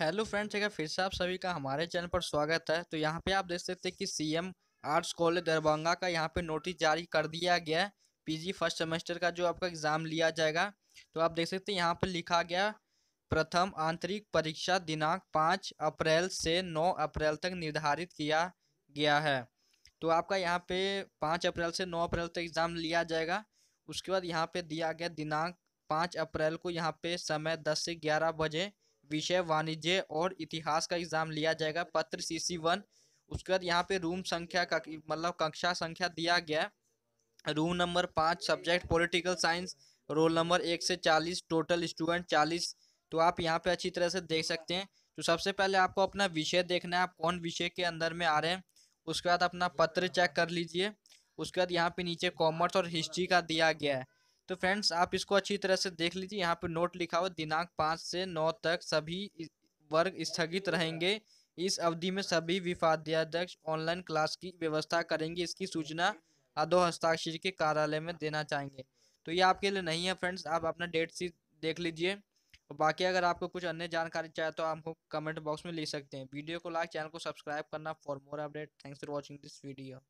hello friends अगर फिर से आप सभी का हमारे चैनल पर स्वागत है तो यहाँ पे आप देख सकते हैं कि सीएम आर्ट्स कॉलेज दरभंगा का यहाँ पे नोटिस जारी कर दिया गया है पीजी फर्स्ट सेमेस्टर का जो आपका एग्ज़ाम लिया जाएगा तो आप देख सकते हैं यहाँ पर लिखा गया प्रथम आंतरिक परीक्षा दिनांक पाँच अप्रैल से नौ अप्रैल तक निर्धारित किया गया है तो आपका यहाँ पे पाँच अप्रैल से नौ अप्रैल तक एग्ज़ाम लिया जाएगा उसके बाद यहाँ पे दिया गया दिनांक पाँच अप्रैल को यहाँ पे समय दस से ग्यारह बजे विषय वाणिज्य और इतिहास का एग्जाम लिया जाएगा पत्र सी सी वन उसके बाद यहाँ पे रूम संख्या का मतलब कक्षा संख्या दिया गया रूम नंबर पाँच subject political science roll number एक से चालीस टोटल स्टूडेंट चालीस तो आप यहाँ पे अच्छी तरह से देख सकते हैं तो सबसे पहले आपको अपना विषय देखना है आप कौन विषय के अंदर में आ रहे हैं उसके बाद अपना पत्र चेक कर लीजिए उसके बाद यहाँ पे नीचे कॉमर्स और हिस्ट्री का दिया गया है तो फ्रेंड्स आप इसको अच्छी तरह से देख लीजिए यहाँ पे नोट लिखा हुआ दिनांक पाँच से नौ तक सभी वर्ग स्थगित रहेंगे इस अवधि में सभी विफाध्याध्यक्ष ऑनलाइन क्लास की व्यवस्था करेंगे इसकी सूचना अधो हस्ताक्षर के कार्यालय में देना चाहेंगे तो ये आपके लिए नहीं है फ्रेंड्स आप अपना डेट सीट देख लीजिए और बाकी अगर आपको कुछ अन्य जानकारी चाहिए तो आपको कमेंट बॉक्स में ले सकते हैं वीडियो को लाइक चैनल को सब्सक्राइब करना for more update thanks for watching this video